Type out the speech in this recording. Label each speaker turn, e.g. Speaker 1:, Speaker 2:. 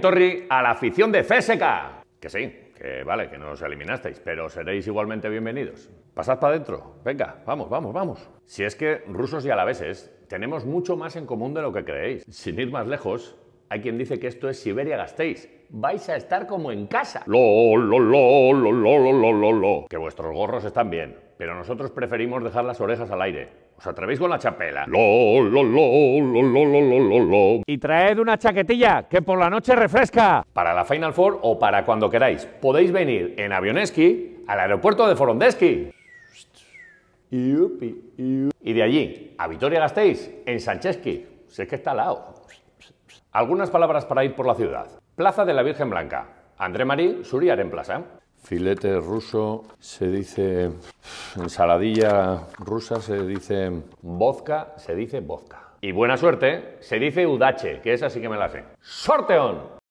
Speaker 1: Torri a la afición de FSK. Que sí, que vale, que no os eliminasteis, pero seréis igualmente bienvenidos. Pasad para adentro, venga, vamos, vamos, vamos. Si es que rusos y alaveses tenemos mucho más en común de lo que creéis. Sin ir más lejos, hay quien dice que esto es Siberia gastéis. Vais a estar como en casa. Lo, lo, lo, lo, lo, lo, lo, lo. Que vuestros gorros están bien, pero nosotros preferimos dejar las orejas al aire. ¿Os atrevéis con la chapela? Lo, lo, lo, lo, lo, lo, lo, lo, Y traed una chaquetilla, que por la noche refresca. Para la Final Four o para cuando queráis. Podéis venir en avioneski al aeropuerto de Forondeski. Y de allí a Vitoria gastéis en Sancheski. Sé que está al lado. Algunas palabras para ir por la ciudad. Plaza de la Virgen Blanca. André Marí, en Plaza.
Speaker 2: Filete ruso, se dice ensaladilla rusa, se dice vodka,
Speaker 1: se dice vodka. Y buena suerte, se dice udache, que es así que me la sé. ¡Sorteón!